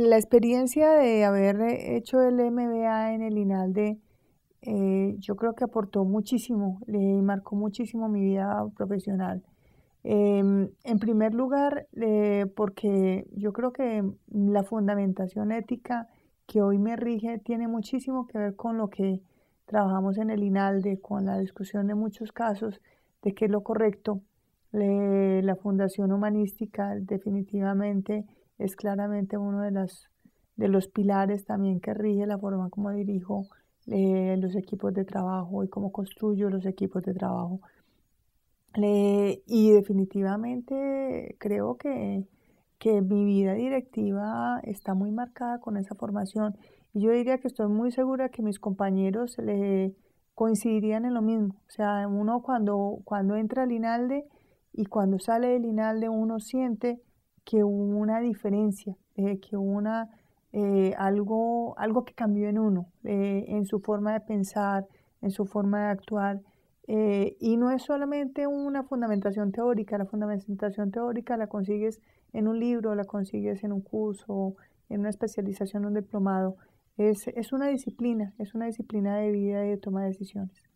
la experiencia de haber eh, hecho el MBA en el INALDE, eh, yo creo que aportó muchísimo, le marcó muchísimo mi vida profesional. Em, en primer lugar, eh, porque yo creo que mm, la fundamentación ética que hoy me rige tiene muchísimo que ver con lo que trabajamos en el INALDE, con la discusión de muchos casos de qué es lo correcto. la Fundación Humanística definitivamente es claramente uno de, de los pilares también que rige la forma como dirijo eh, los equipos de trabajo y cómo construyo los equipos de trabajo. Eh, y definitivamente creo que, mi vida directiva está muy marcada con esa formación. Y yo diría que estoy muy segura que mis compañeros le coincidirían en lo mismo. O sea, uno cuando, cuando entra al INALDE y cuando sale del INALDE uno siente que una diferencia, eh, que una, eh, algo, algo que cambió en uno, eh, en su forma de pensar, en su forma de actuar. y no es solamente una fundamentación teórica, la fundamentación teórica la consigues en un libro, la consigues en un curso, en una especialización, un diplomado. Es, es una disciplina, es una disciplina de vida y de toma de decisiones.